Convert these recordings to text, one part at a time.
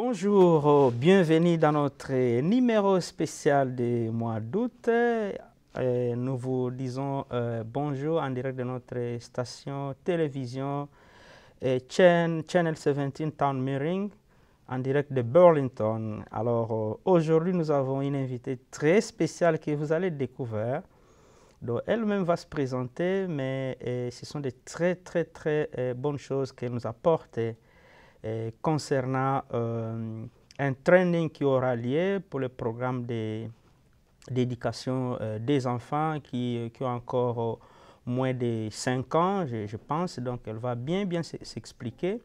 Bonjour, oh, bienvenue dans notre numéro spécial du mois d'août. Euh, nous vous disons euh, bonjour en direct de notre station télévision euh, Channel 17 Town Meeting en direct de Burlington. Alors oh, aujourd'hui, nous avons une invitée très spéciale que vous allez découvrir. Donc elle-même va se présenter, mais ce sont des très très très bonnes choses qu'elle nous apporte concernant euh, un training qui aura lieu pour le programme d'éducation euh, des enfants qui, qui ont encore euh, moins de 5 ans, je, pense. Donc, elle va bien, bien s'expliquer.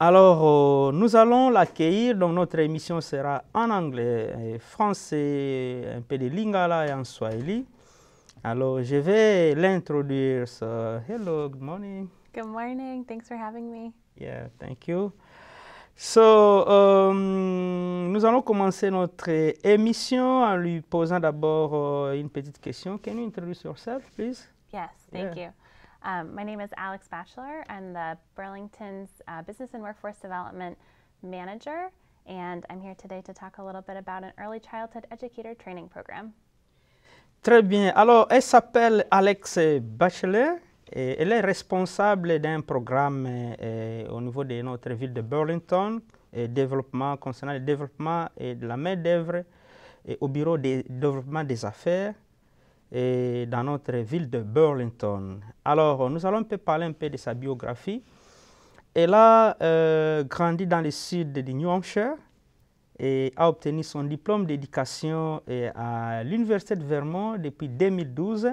Alors, nous allons l'accueillir. Donc, notre émission sera en anglais, français, un peu de lingala et en swahili. Alors, je vais l'introduire. So, hello, good morning. Good morning. Thanks for having me. Yeah, thank you. So, um, nous allons commencer notre émission en lui posant d'abord euh, une petite question. Can you introduce yourself, please? Yes, thank you. Um, my name is Alex Batchelor. I'm the Burlington's uh, Business and Workforce Development Manager, and I'm here today to talk a little bit about an early childhood educator training program. Très bien. Alors, elle s'appelle Alex Batchelor elle est responsable d'un programme euh, au niveau de notre ville de Burlington, développement, concernant le développement et la main-d'œuvre au bureau de développement des affaires et dans notre ville de Burlington. Alors, nous allons parler un peu de sa biographie. Elle a euh, grandi dans le sud du New Hampshire et a obtenu son diplôme d'éducation euh, à l'Université de Vermont depuis 2012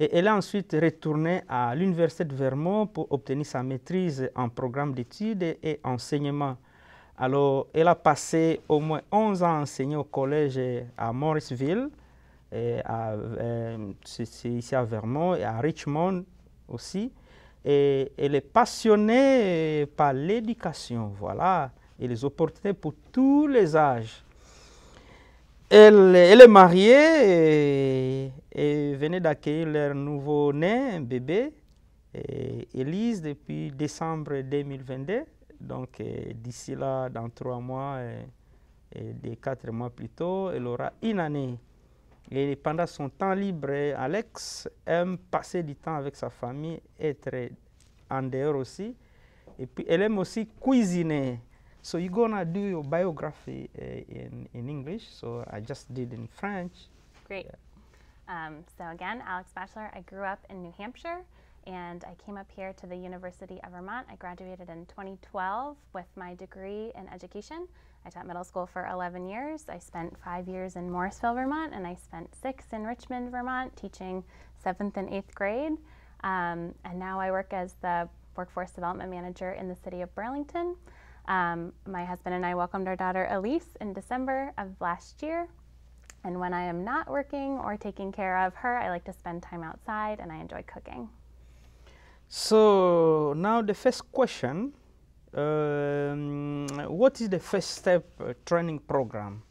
et elle a ensuite retourné à l'Université de Vermont pour obtenir sa maîtrise en programme d'études et enseignement. Alors, elle a passé au moins 11 ans enseignant au collège à Morrisville, et euh, ici à Vermont et à Richmond aussi. Et elle est passionnée par l'éducation, voilà, et les opportunités pour tous les âges. Elle, elle est mariée et et venaient d'accueillir leur nouveau-né, un bébé, Elise, eh, depuis décembre 2022. Donc eh, d'ici là, dans trois mois, et eh, des quatre mois plus tôt, elle aura une année. Et pendant son temps libre, Alex aime passer du temps avec sa famille, être en dehors aussi. Et puis, elle aime aussi cuisiner. So you're gonna do your biography in, in English. So I just did in French. Great. Um, so again, Alex Bachelor, I grew up in New Hampshire and I came up here to the University of Vermont. I graduated in 2012 with my degree in education. I taught middle school for 11 years. I spent five years in Morrisville, Vermont, and I spent six in Richmond, Vermont, teaching seventh and eighth grade. Um, and now I work as the workforce development manager in the city of Burlington. Um, my husband and I welcomed our daughter Elise in December of last year. And when I am not working or taking care of her, I like to spend time outside and I enjoy cooking. So now the first question, um, what is the first step uh, training program?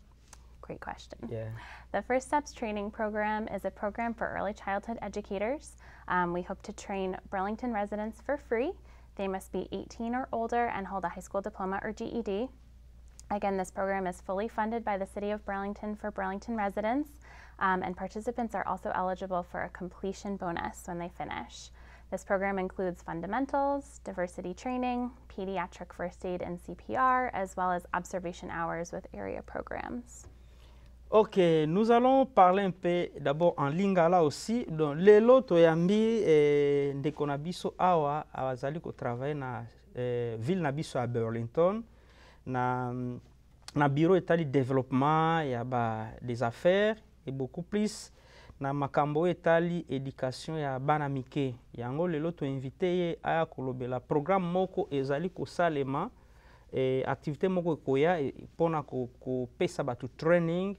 Great question. Yeah. The First Steps Training Program is a program for early childhood educators. Um, we hope to train Burlington residents for free. They must be 18 or older and hold a high school diploma or GED. Again, this program is fully funded by the City of Burlington for Burlington residents, um, and participants are also eligible for a completion bonus when they finish. This program includes fundamentals, diversity training, pediatric first aid and CPR, as well as observation hours with area programs. Ok, nous allons parler un peu d'abord en lingala aussi. Donc lelo toyambi eh, ndeko na biso awa abazali kotravaille na eh, ville na biso ya Burlington. na, na bureau etali développement ya ba des affaires et beaucoup plus na makambo oyo etali éducation ya bana mike yango lelo toinvite ye aya kolobela programme moko ezali kosalema eh, activité moko ekoya e, mpona kopesa ko bato training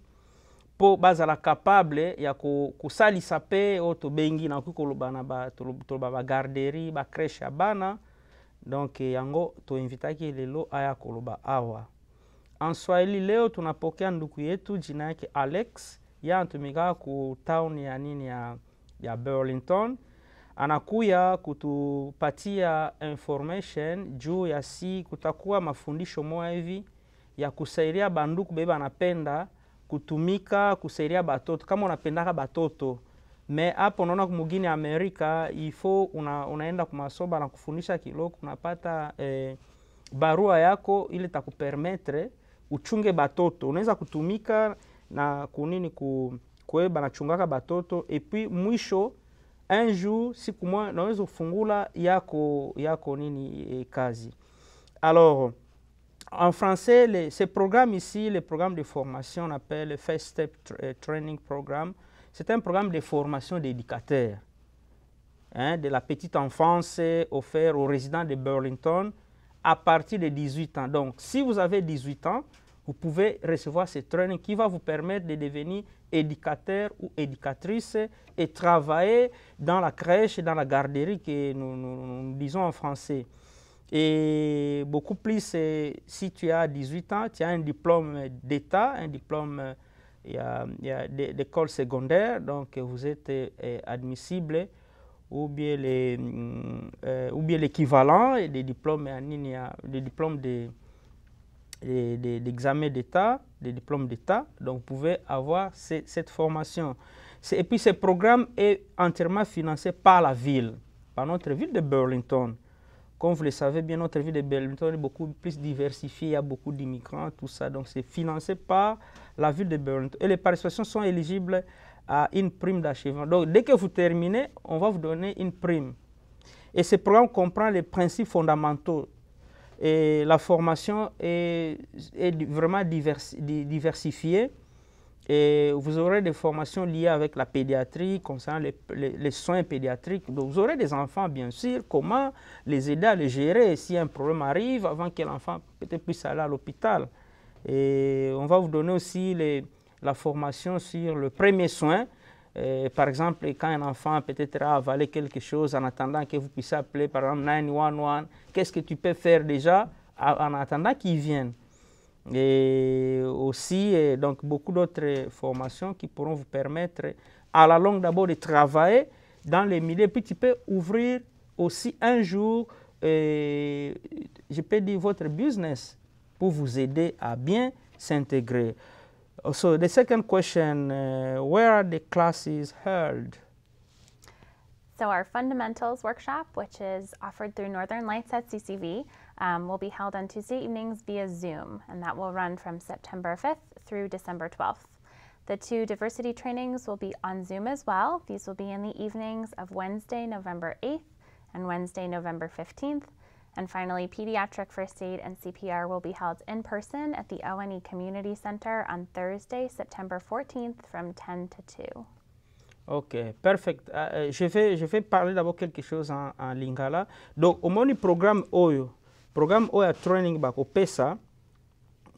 mpo bazala capable ya kosalisa ko mpe oyo tobengi nakoki koloba na toloba bagarderie bacrèche ya bana donc yango toinvitaki lelo aya koloba awa answahili leo tunapokea nduku yetu jina yake alex ya anatumikaka ku town ya nini ya, ya burlington anakuya kutupatia information juu ya si kutakuwa mafundisho moya hivi ya kusairia banduku bebe anapenda kutumika kusairia batoto kama unapendaka batoto me hapa unaona mugini Amerika ifo una, unaenda kumasoba na kufundisha kiloko unapata eh, barua yako ile takupermetre uchunge batoto unaweza kutumika na kunini ku, kueba nachungaka batoto epuis mwisho un jour siku moja naweza kufungula yako yako nini eh, kazi alors en français les, ces programmes ici les programmes de formation on appelle first step tra eh, training programme C'est un programme de formation d'éducateurs, hein, de la petite enfance offert aux résidents de Burlington à partir de 18 ans. Donc, si vous avez 18 ans, vous pouvez recevoir ce training qui va vous permettre de devenir éducateur ou éducatrice et travailler dans la crèche, et dans la garderie que nous disons en français. Et beaucoup plus, euh, si tu as 18 ans, tu as un diplôme d'État, un diplôme euh, il y a, des, écoles secondaires, donc vous êtes eh, admissible ou bien les, l'équivalent des diplômes des diplômes d'examen d'État, des diplômes d'État. Donc vous pouvez avoir cette formation. Et puis ce programme est entièrement financé par la ville, par notre ville de Burlington. Comme vous le savez bien, notre ville de Burlington est beaucoup plus diversifiée, il y a beaucoup d'immigrants, tout ça. Donc c'est financé par la ville de Burlington. Et les participations sont éligibles à une prime d'achèvement. Donc dès que vous terminez, on va vous donner une prime. Et ce programme comprend les principes fondamentaux. Et la formation est, vraiment diversifiée. Et vous aurez des formations liées avec la pédiatrie, concernant les, soins pédiatriques. vous aurez des enfants, bien sûr, comment les aider à les gérer si un problème arrive avant que l'enfant puisse aller à l'hôpital. Et on va vous donner aussi la formation sur le premier soin. par exemple, quand un enfant peut-être a avalé quelque chose en attendant que vous puissiez appeler, par exemple, 911, qu'est-ce que tu peux faire déjà en attendant qu'il vienne et aussi et euh, donc beaucoup d'autres formations qui pourront vous permettre à la longue d'abord de travailler dans les milieux, puis tu peux ouvrir aussi un jour, euh, je peux dire, votre business pour vous aider à bien s'intégrer. So the second question, euh, where are the classes held? So our fundamentals workshop, which is offered through Northern Lights at CCV, um, will be held on Tuesday evenings via Zoom, and that will run from September 5th through December 12th. The two diversity trainings will be on Zoom as well. These will be in the evenings of Wednesday, November 8th and Wednesday, November 15th. And finally, pediatric first aid and CPR will be held in person at the ONE Community Center on Thursday, September 14th from 10 to 2. Ok, perfect. Ah, euh, je, vais, parler d'abord quelque chose en, en lingala. Donc, au du programme oyo, programme oyo ya training bakopesa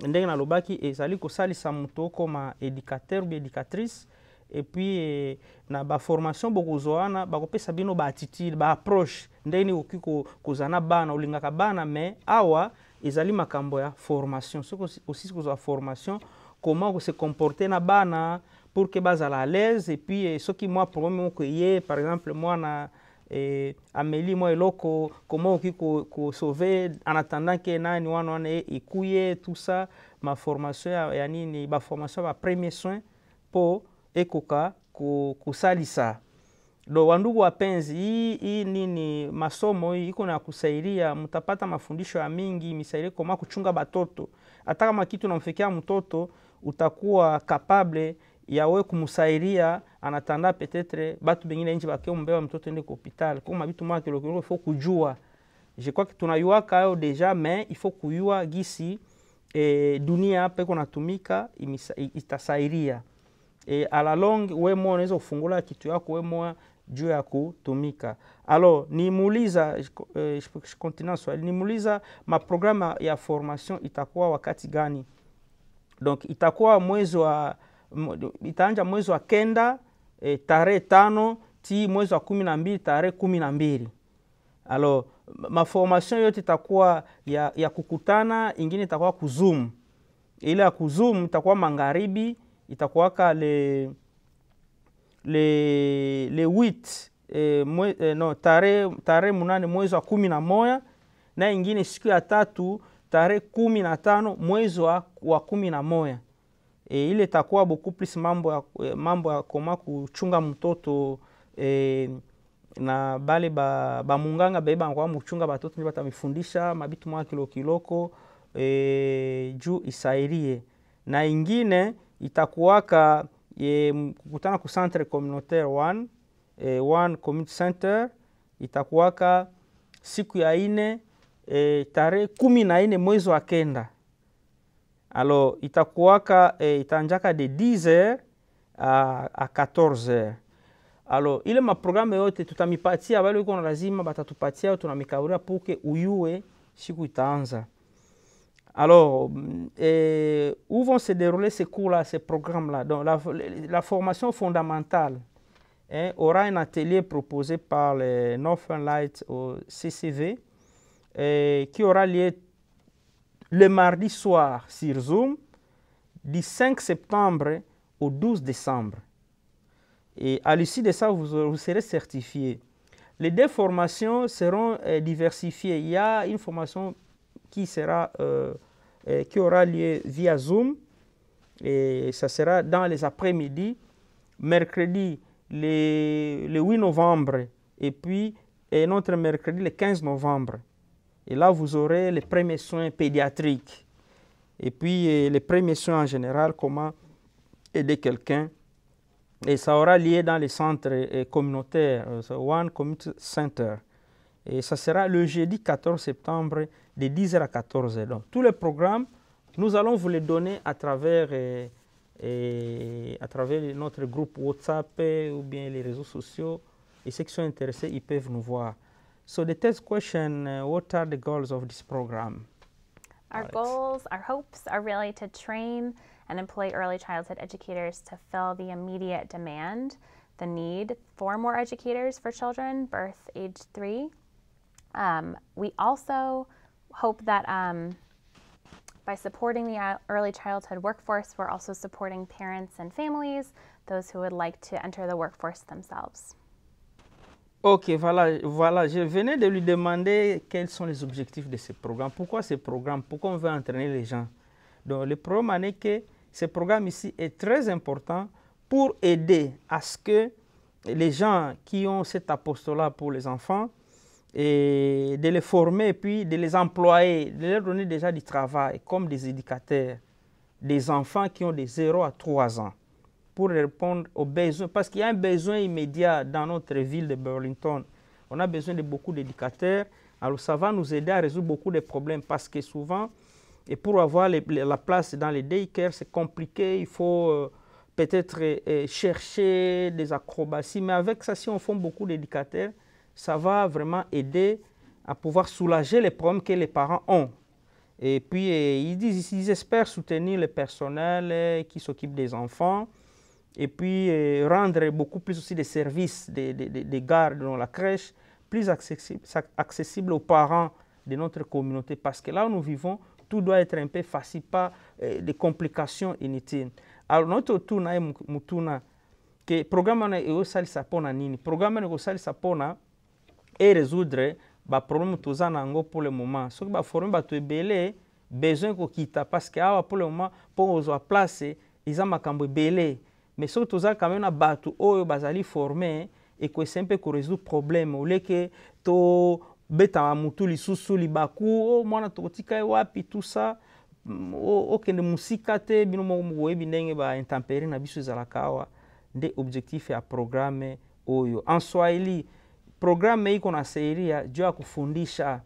ndenge nous ezali kosalisa moto comme éducateur ou éducatrice et puis eh, na baformation ba wana bakopesa bino baattitude baapproche ndenge nini okoki kozala na bana olingaka bana mais awa ezali makambo ya formation aussi osilisi za formation vous se comporter na bana pour que bazala à l'aise et puis eh, soki mwa problème moko eye par exemple mwana eh, ameli mwa eloko koma okoki kosauve ko en attendant ke nani wana wana e ekui tout ça maformation ya, ya nini baformation ya bapremier soin mpo ekoka kusalisa do wandugu wapenzi hii, hii nini masomo hii iko na kusaidia mtapata mafundisho ya mingi misaidie koma kuchunga batoto hata kama kitu namfikia mtoto utakuwa kapable ya yawe kumusairia anatanda petetre batu bengine nje bakemumbeba mtoto ende kuhopital kuma bitu mwa kilokiloko ifo kujua je jekwaki tunayuaka kayo deja me ifo kuyua gisi e, dunia peko natumika itasairia e, eh, alalong we moya unaweza kufungula kitu yako we moya juu ya kutumika alo nimuuliza eh, kontina swali nimuuliza maprogramu ya formation itakuwa wakati gani donc itakuwa mwezi wa itaanja mwezi wa kenda e, tarehe tano ti mwezi wa kumi na mbili tarehe kumi na mbili alo maformation yote itakuwa ya, ya kukutana, ingine itakuwa kuzum Ile ya kuzum itakuwa magharibi, itakuwaka le le le wit e, mwe, e, no tarehe tare munane mwezi wa kumi na moya na ingine siku ya tatu tarehe kumi na tano mwezi wa, wa kumi na moya e, ile itakuwa bokuplis mambo ya, eh, mambo ya koma kuchunga mtoto e, na bale bamunganga ba bee banakoma batoto ndio batamifundisha mabitu mwa kilokiloko e, juu isairie na ingine itakuwaka e, kukutana ku centre communautaire one, e, one community center itakuwaka siku ya ine e, tarehe kumi na ine mwezi wa kenda Alors, il eh, de 10h à, à 14h. Alors, ile programme yote tutamipatia wale wiko na lazima batatupatia si puke uyue siku itaanza. Alors, mm, eh, où vont se dérouler ces cours-là, ces programmes-là Donc, la, formation fondamentale hein, aura un atelier proposé par le Northern Light au CCV eh, qui aura lieu le mardi soir sur Zoom du 5 septembre au 12 décembre. Et à l'issue de ça, vous, serez certifié. Les deux formations seront euh, diversifiées. Il y a une formation qui, sera, euh, euh, qui aura lieu via Zoom et ça sera dans les après-midi, mercredi le, 8 novembre et puis un notre mercredi le 15 novembre. Et là, vous aurez les premiers soins pédiatriques. Et puis, euh, les premiers soins en général, comment aider quelqu'un. Et ça aura lieu dans les centres euh, communautaires, euh, One Community Center. Et ça sera le jeudi 14 septembre de 10h à 14h. Donc, tous les programmes, nous allons vous les donner à travers, à travers notre groupe WhatsApp ou bien les réseaux sociaux. Et ceux qui sont intéressés, ils peuvent nous voir. So the test question, uh, what are the goals of this program? Our goals, our hopes are really to train and employ early childhood educators to fill the immediate demand, the need for more educators for children birth age three. Um, we also hope that um, by supporting the uh, early childhood workforce, we're also supporting parents and families, those who would like to enter the workforce themselves. Ok, voilà, voilà. Je venais de lui demander quels sont les objectifs de ce programme. Pourquoi ce programme Pourquoi on veut entraîner les gens Donc, le problème est que ce programme ici est très important pour aider à ce que les gens qui ont cet apostolat pour les enfants, de les former, et puis de les employer, de leur donner déjà du travail comme des éducateurs, des enfants qui ont des 0 à 3 ans pour répondre aux besoins. Parce qu'il y a un besoin immédiat dans notre ville de Burlington. On a besoin de beaucoup d'éducateurs. Alors ça va nous aider à résoudre beaucoup de problèmes parce que souvent, et pour avoir la place dans les daycare, c'est compliqué. Il faut euh, peut-être euh, euh, chercher des acrobaties. Mais avec ça, si on fait beaucoup d'éducateurs, ça va vraiment aider à pouvoir soulager les problèmes que les parents ont. Et puis, ils, disent, ils espèrent soutenir le personnel qui s'occupe des enfants. et puis euh, rendre beaucoup plus aussi des services des, des, des gardes dans la crèche plus accessibles accessible aux parents de notre communauté. Parce que là où nous vivons, tout doit être un peu facile, pas euh, des complications inutiles. Alors notre tour na mutuna que programme na e osalisa pona nini programme na e osalisa pona et résoudre ba problème toza nango pour le moment soki ba former bato ebele besoin kokita parce que awa pour le moment mpo kozwa place e, eza makambo ebele mais soki toza quand même na bato oyo bazali forme ekoyesa mpe koresoudre problème oleke tobetama motu lisusu libaku oh, mm, o mwana tokotika ye wapi tusa okende mosika te bino moko boyebi ndenge baintempérie na biso ezalaka awa nde objectif ya programme oyo en swahili programme iko na seiria juu ya kufundisha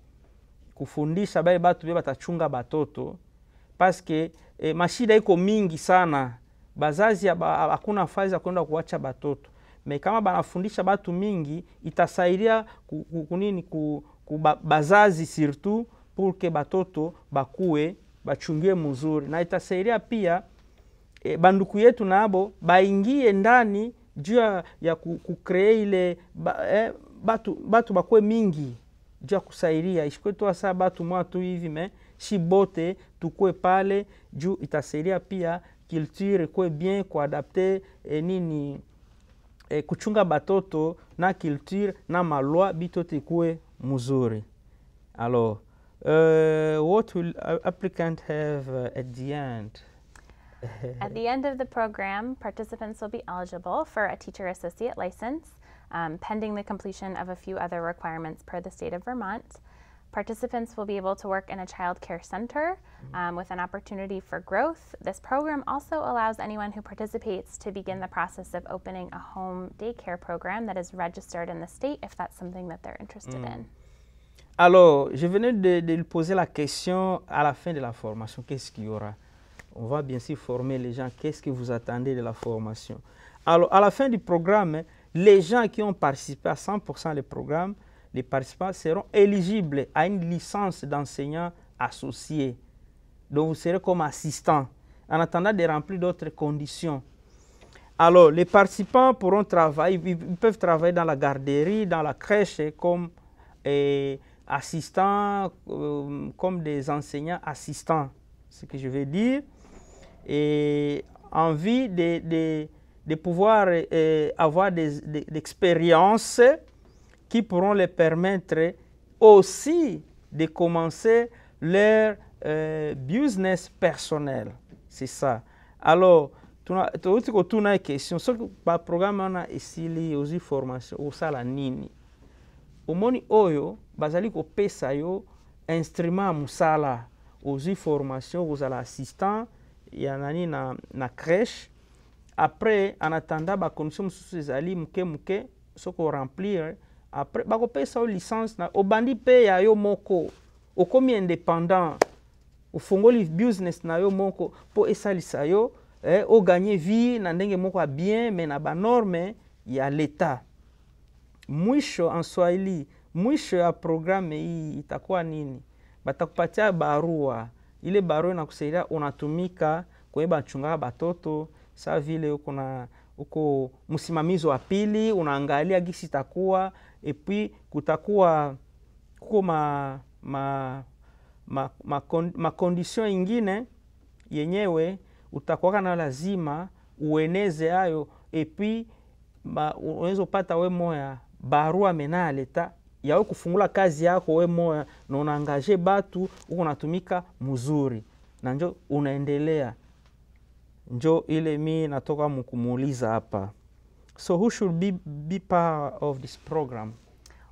kufundisha bale batu be batachunga batoto paske eh, mashida iko mingi sana bazazi hakuna fazi ya kwenda kuwacha batoto me kama banafundisha batu mingi itasaidia kunini ku, ku, ku, bazazi surtout purke batoto bakue bachungie mzuri na itasaidia pia e, banduku yetu nabo baingie ndani juu ya kukree ile ba, eh, batu, batu bakwe mingi juu ya kusaidia ishikwe tu batu mwatu hivi me shi bote tukue pale juu itasaidia pia culture ikuwe bien kuadapte eh, nini e, eh, kuchunga batoto na culture na malwa ikuwe uh, what will applicant have uh, at the end at the end of the program, participants will be eligible for a teacher associate license, um, pending the completion of a few other requirements per the state of Vermont. Participants will be able to work in a child care center mm-hmm. um, with an opportunity for growth. This program also allows anyone who participates to begin the process of opening a home daycare program that is registered in the state if that's something that they're interested mm. in. Alors, je venais de, de, poser la question à la fin de la formation, qu'est-ce qu'il y aura On va bien sûr former les gens, qu'est-ce que vous attendez de la formation Alors, à la fin du programme, les gens qui ont participé à 100% des programmes les participants seront éligibles à une licence d'enseignant associé. Donc vous serez comme assistant en attendant de remplir d'autres conditions. Alors les participants pourront travailler, ils peuvent travailler dans la garderie, dans la crèche comme eh, assistants, euh, comme des enseignants assistants, ce que je veux dire. Et envie de, pouvoir eh, avoir des expériences qui pourront les permettre aussi de commencer leur euh, business personnel. C'est ça. Alors, toti kotuna question soki baprograme wana esili ozwi formation osala nini omoni oyo bazali kopesa yo instrument ya mosala ozwi formation kozala assistant ya nani na, na crèche après en attendant bacondition mosusu ezali moke moke soki oremplir apres bakopesa yo licence na obandi mpe ya yo moko okomi indépendant ofungoli business na yo moko mpo esalisa yo eh, oganye vie na ndenge moko ya bien me na banorme ya leta mwisho answahili mwisho ya programe hii itakuwa nini batakupatia barua ile barua inakusaidia unatumika kwenye bachungaka batoto saa vile uko na uko msimamizi wa pili unaangalia gisi itakuwa et puis kutakuwa kuko ma, ma, ma, ma, makondition ingine yenyewe utakuwaka na lazima ueneze hayo epi unaweza upata we moya barua mena leta yawe kufungula kazi yako we moya na unaangaje batu uko natumika mzuri na njo unaendelea njo ile mi natoka mukumuuliza hapa So who should be, be part of this program?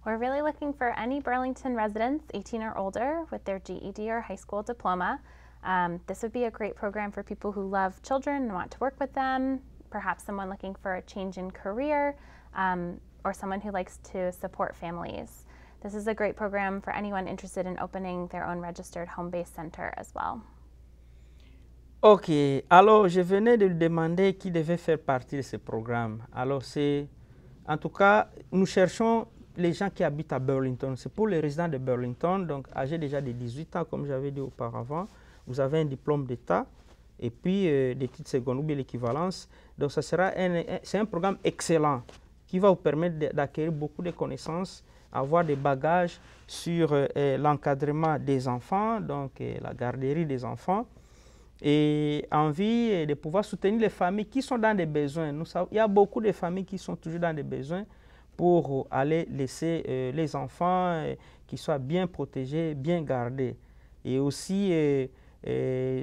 We're really looking for any Burlington residents 18 or older with their GED or high school diploma. Um, this would be a great program for people who love children and want to work with them, perhaps someone looking for a change in career, um, or someone who likes to support families. This is a great program for anyone interested in opening their own registered home-based center as well. Ok, alors je venais de lui demander qui devait faire partie de ce programme. Alors c'est, en tout cas, nous cherchons les gens qui habitent à Burlington. C'est pour les résidents de Burlington, donc âgés déjà de 18 ans, comme j'avais dit auparavant. Vous avez un diplôme d'État et puis euh, des titres secondes ou bien l'équivalence. Donc ça sera un, c'est un programme excellent qui va vous permettre d'acquérir beaucoup de connaissances, avoir des bagages sur euh, euh, l'encadrement des enfants, donc la garderie des enfants et envie de pouvoir soutenir les familles qui sont dans des besoins. il y a beaucoup de familles qui sont toujours dans des besoins pour aller laisser euh, les enfants euh, qui soient bien protégés, bien gardés. Et aussi, euh,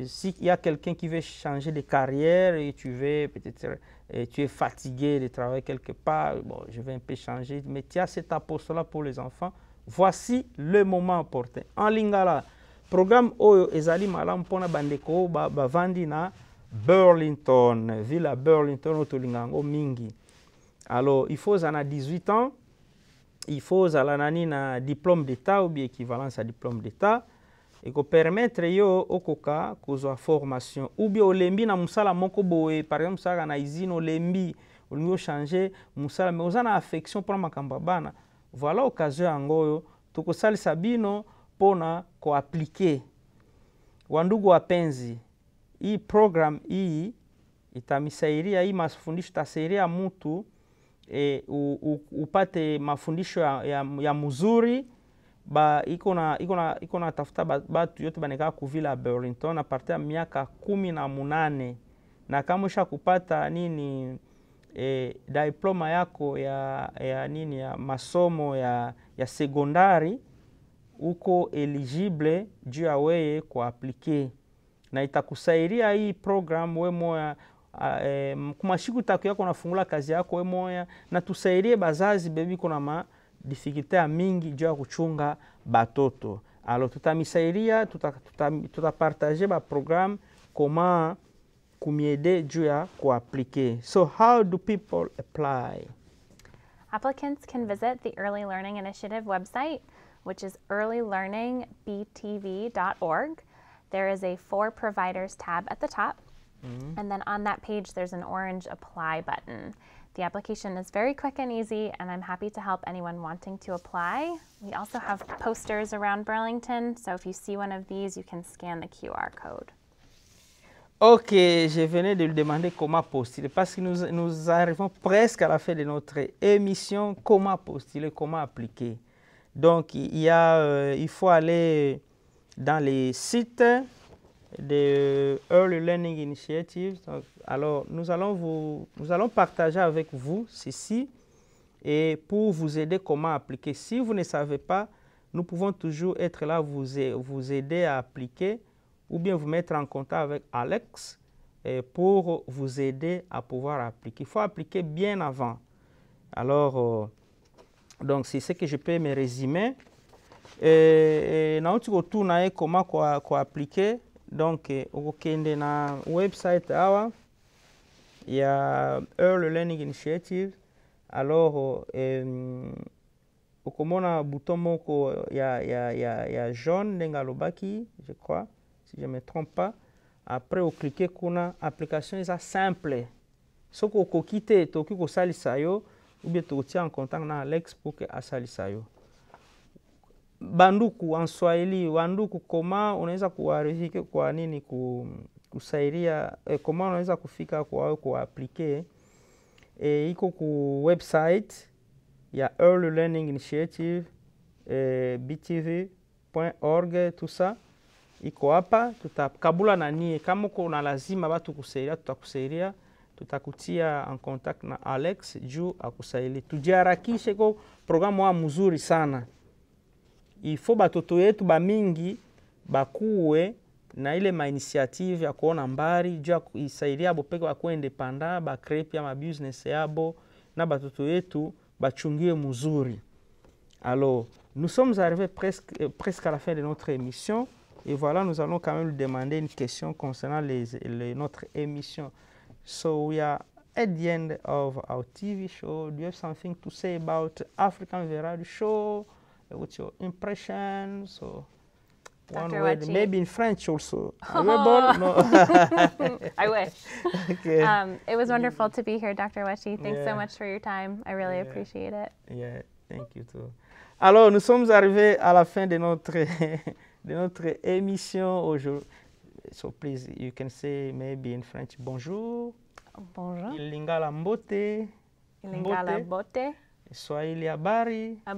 s'il y a quelqu'un qui veut changer de carrière et tu veux tu es fatigué de travailler quelque part, bon, je vais un peu changer, mais tu as cet apostolat pour les enfants. Voici le moment opportun. En Lingala, programme oyo ezali malamu mpona bandeko oyo bavandi ba na burlington ville ya burlington oyo tolinga yango mingi alors il faut ozala na 18 ans il faut ozala nani na diplôme d'état ou bien équivalence ya diplôme d'état ekopermettre yo okoka kozwa formation ou bien olembi na mosala moko boye par exemple osalaka na usine olembi olingi ochange mosala mais oza na affection mpona makambo ya bana voilà occasion yango oyo tokosalisa bino pona kuaplike. Wandugu wapenzi, hii program hii itamisairia hii mafundisho tasairia mutu e, upate mafundisho ya, ya, ya mzuri ba iko na iko na iko na tafuta batu yote banekaa kuvila Burlington parte ya miaka kumi na munane na kama usha kupata nini e, diploma yako ya, ya nini ya masomo ya, ya sekondari uko eligible juu ya weye kuaplike na itakusaidia hii program we moya e, kumashiku taku yako nafungula kazi yako we moya na tusaidie bazazi bebiko na madifikilite ya mingi juu ya kuchunga batoto alo tutamisaidia tutapartage tuta, tuta baprogramme koma kumiede juu ya kuaplike so how do people apply applicants can visit the early learning initiative website which is earlylearningbtv.org. There is a For Providers tab at the top. Mm-hmm. And then on that page, there's an orange Apply button. The application is very quick and easy, and I'm happy to help anyone wanting to apply. We also have posters around Burlington, so if you see one of these, you can scan the QR code. Ok, je venais de lui demander comment postuler parce que nous, nous arrivons presque à la fin de notre émission. Comment postuler, comment appliquer Donc, il, y a, euh, il faut aller dans les sites de Early Learning Initiatives. alors, nous allons, vous, nous allons partager avec vous ceci et pour vous aider comment appliquer. Si vous ne savez pas, nous pouvons toujours être là, vous, vous aider à appliquer ou bien vous mettre en contact avec Alex euh, pour vous aider à pouvoir appliquer. Il faut appliquer bien avant. Alors, euh, donc c'est ce que je peux me résumer. Et, e, nautika otuna comment quoi vous appliquer. aplike donc eh, okokende na website y a « early learning initiative alors um, okomona bouton moko ya, ya, y a jaune je crois si je ne me trompe pas après oklike kuna application C'est simple on okoki te tokoki kosalisa yo ou bien tiens en contact na alex que ke asalisa yo banduku en swahili wanduku koma unaweza kuwarifike kwa nini ku, kusaidia eh, koma unaweza kufika kwao kuaplike eh, iko ku website ya early learning initiative eh, btv org tout ça iko hapa tutakabula na nie kama uko na lazima batu kusaidia tutakusaidia tutakutia en contact na Alex juu akusaili, tujiharakishe ko programu wa mzuri sana ifo batoto yetu ba mingi bakuwe na ile mainitiative ya kuona mbari juu ya isaidia abo peke bakuwe indepanda bakree pia business yabo na batoto yetu bachungie mzuri. Alors, nous sommes arrivés presque, euh, presque à la fin de notre émission et voilà, nous allons quand même lui demander une question concernant les, les, notre émission. So we are at the end of our TV show. Do you have something to say about African Variety Show? What's your impression? So one Dr. word, Wachi. maybe in French also. Oh. I wish. Okay. Um, it was wonderful to be here, Dr. Wachi. Thanks yeah. so much for your time. I really yeah. appreciate it. Yeah, thank you too. Alors, nous sommes arrivés à la fin de notre, de notre émission aujourd'hui. so please, you can say maybe in French, bonjour. Bonjour. l'ingala mbote. l'ingala mbote. Swahili bari à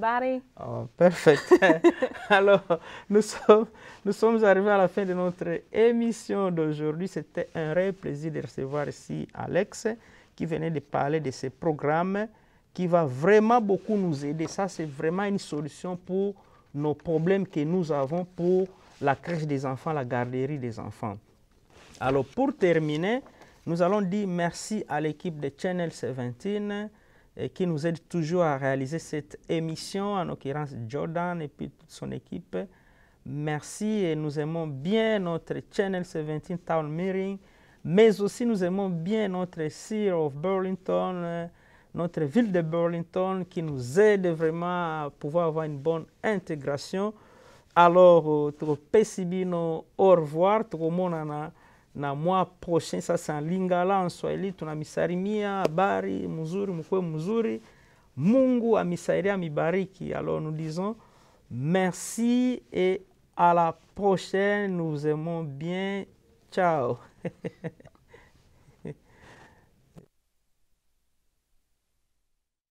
Oh, perfect. Alors, nous sommes, nous sommes arrivés à la fin de notre émission d'aujourd'hui. C'était un vrai plaisir de recevoir ici Alex qui venait de parler de ce programme qui va vraiment beaucoup nous aider. Ça, c'est vraiment une solution pour nos problèmes que nous avons pour la crèche des enfants, la garderie des enfants. Alors pour terminer, nous allons dire merci à l'équipe de Channel 17 eh, qui nous aide toujours à réaliser cette émission, en l'occurrence Jordan et puis toute son équipe. Merci et nous aimons bien notre Channel 17 Town Meeting, mais aussi nous aimons bien notre Seer of Burlington, eh, notre ville de Burlington qui nous aide vraiment à pouvoir avoir une bonne intégration alors euh, trop pesibino, au revoir monana, na mois prochain c'est en lingala en Tuna mia, habari mzuri mukwe mzuri mungu amisaidia amibariki alors nous disons merci et à la prochaine nous aimons bien ciao